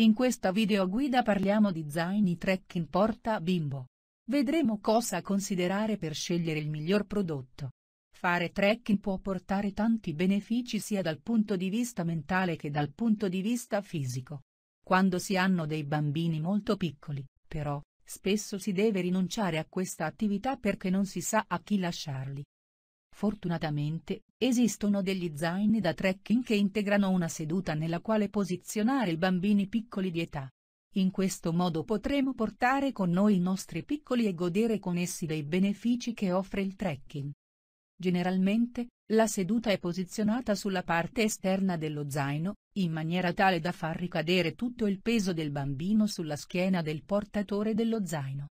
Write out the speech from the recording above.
In questa videoguida parliamo di zaini trekking porta bimbo. Vedremo cosa considerare per scegliere il miglior prodotto. Fare trekking può portare tanti benefici sia dal punto di vista mentale che dal punto di vista fisico. Quando si hanno dei bambini molto piccoli, però, spesso si deve rinunciare a questa attività perché non si sa a chi lasciarli. Fortunatamente, esistono degli zaini da trekking che integrano una seduta nella quale posizionare i bambini piccoli di età. In questo modo potremo portare con noi i nostri piccoli e godere con essi dei benefici che offre il trekking. Generalmente, la seduta è posizionata sulla parte esterna dello zaino, in maniera tale da far ricadere tutto il peso del bambino sulla schiena del portatore dello zaino.